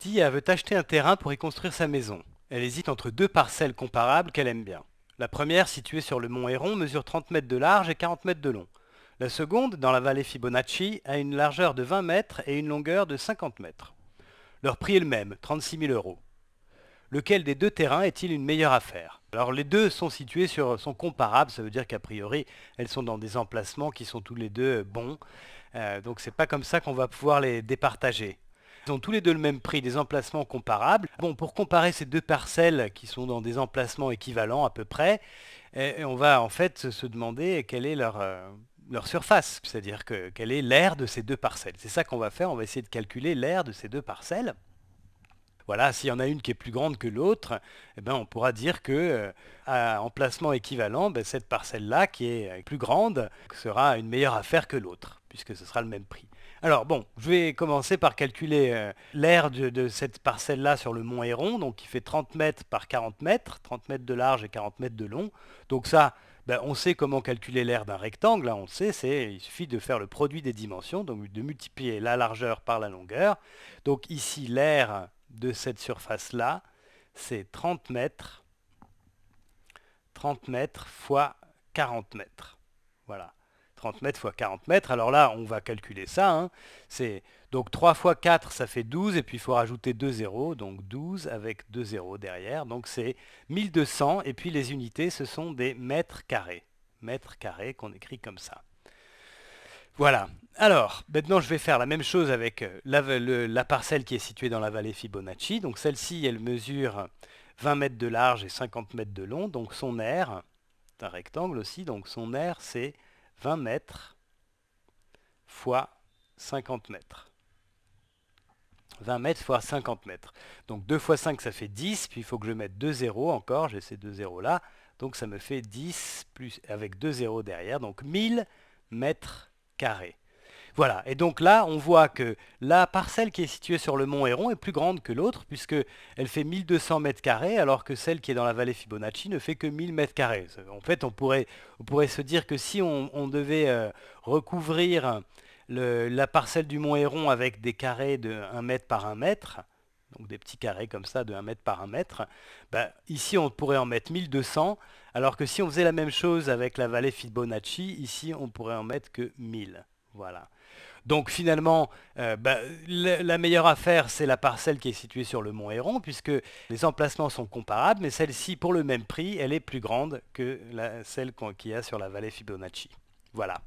Tia veut acheter un terrain pour y construire sa maison. Elle hésite entre deux parcelles comparables qu'elle aime bien. La première, située sur le mont Héron, mesure 30 mètres de large et 40 mètres de long. La seconde, dans la vallée Fibonacci, a une largeur de 20 mètres et une longueur de 50 mètres. Leur prix est le même, 36 000 euros. Lequel des deux terrains est-il une meilleure affaire Alors les deux sont situés sur, sont comparables, ça veut dire qu'a priori elles sont dans des emplacements qui sont tous les deux bons. Euh, donc c'est pas comme ça qu'on va pouvoir les départager tous les deux le même prix, des emplacements comparables. Bon, pour comparer ces deux parcelles qui sont dans des emplacements équivalents à peu près, eh, eh, on va en fait se demander quelle est leur, euh, leur surface, c'est-à-dire que, quelle est l'aire de ces deux parcelles. C'est ça qu'on va faire, on va essayer de calculer l'aire de ces deux parcelles. Voilà, s'il y en a une qui est plus grande que l'autre, eh ben on pourra dire qu'à euh, emplacement équivalent, ben, cette parcelle-là qui est plus grande sera une meilleure affaire que l'autre, puisque ce sera le même prix. Alors bon, je vais commencer par calculer euh, l'aire de, cette parcelle-là sur le mont Héron, donc qui fait 30 mètres par 40 mètres, 30 mètres de large et 40 mètres de long. Donc ça, ben, on sait comment calculer l'aire d'un rectangle, hein, on le sait, c'est, il suffit de faire le produit des dimensions, donc de multiplier la largeur par la longueur. Donc ici, l'aire de cette surface-là, c'est 30 mètres, 30 mètres fois 40 mètres. Voilà. 30 mètres x 40 mètres. Alors là, on va calculer ça. Hein. C'est Donc 3 x 4, ça fait 12, et puis il faut rajouter 2 zéros, donc 12 avec 2 zéros derrière. Donc c'est 1200, et puis les unités, ce sont des mètres carrés. Mètres carrés qu'on écrit comme ça. Voilà. Alors, maintenant, je vais faire la même chose avec euh, la, la parcelle qui est située dans la vallée Fibonacci. Donc celle-ci, elle mesure 20 mètres de large et 50 mètres de long. Donc son air, c'est un rectangle aussi, donc son air, c'est 20 mètres fois 50 mètres. 20 mètres fois 50 mètres. Donc 2 fois 5, ça fait 10, puis il faut que je mette 2 zéros encore, j'ai ces 2 zéros là, donc ça me fait 10 plus, avec 2 zéros derrière, donc 1000 mètres carrés. Voilà, et donc là, on voit que la parcelle qui est située sur le mont Héron est plus grande que l'autre, puisqu'elle fait 1200 m carrés, alors que celle qui est dans la vallée Fibonacci ne fait que 1000 m carrés. En fait, on pourrait, se dire que si on, devait euh, recouvrir la parcelle du mont Héron avec des carrés de 1 mètre par 1 mètre, donc des petits carrés comme ça de 1 mètre par 1 mètre, bah, ici on pourrait en mettre 1200, alors que si on faisait la même chose avec la vallée Fibonacci, ici on pourrait en mettre que 1000. Voilà. Donc finalement, euh, bah, la, meilleure affaire, c'est la parcelle qui est située sur le mont Héron, puisque les emplacements sont comparables, mais celle-ci, pour le même prix, elle est plus grande que celle qu'il y a sur la vallée Fibonacci. Voilà.